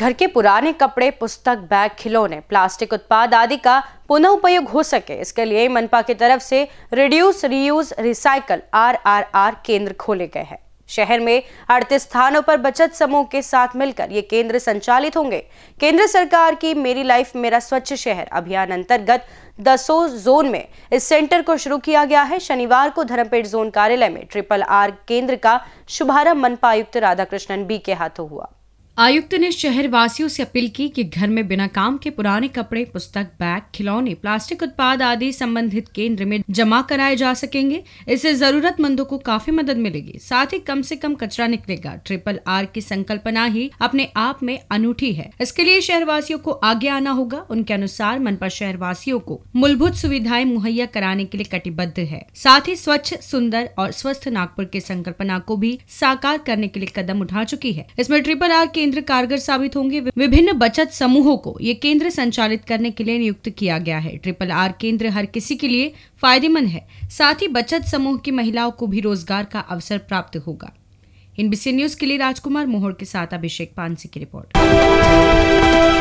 घर के पुराने कपड़े पुस्तक बैग खिलौने प्लास्टिक उत्पाद आदि का पुनः उपयोग हो सके इसके लिए मनपा की तरफ से रिड्यूस रीयूज रिसाइकल आरआरआर केंद्र खोले गए हैं शहर में अड़तीस स्थानों पर बचत समूह के साथ मिलकर ये केंद्र संचालित होंगे केंद्र सरकार की मेरी लाइफ मेरा स्वच्छ शहर अभियान अंतर्गत दसो जोन में इस सेंटर को शुरू किया गया है शनिवार को धर्मपेट जोन कार्यालय में ट्रिपल आर केंद्र का शुभारंभ मनपा आयुक्त राधाकृष्णन बी के हाथों हुआ आयुक्त ने शहर वासियों से अपील की कि घर में बिना काम के पुराने कपड़े पुस्तक बैग खिलौने प्लास्टिक उत्पाद आदि संबंधित केंद्र में जमा कराए जा सकेंगे इससे जरूरतमंदों को काफी मदद मिलेगी साथ ही कम से कम कचरा निकलेगा ट्रिपल आर की संकल्पना ही अपने आप में अनूठी है इसके लिए शहर वासियों को आगे आना होगा उनके अनुसार मनपा वासियों को मूलभूत सुविधाएं मुहैया कराने के लिए कटिबद्ध है साथ ही स्वच्छ सुंदर और स्वस्थ नागपुर की संकल्पना को भी साकार करने के लिए कदम उठा चुकी है इसमें ट्रिपल आर के केंद्र कारगर साबित होंगे विभिन्न बचत समूहों को ये केंद्र संचालित करने के लिए नियुक्त किया गया है ट्रिपल आर केंद्र हर किसी के लिए फायदेमंद है साथ ही बचत समूह की महिलाओं को भी रोजगार का अवसर प्राप्त होगा इन बीसी न्यूज के लिए राजकुमार मोहर के साथ अभिषेक पानसी की रिपोर्ट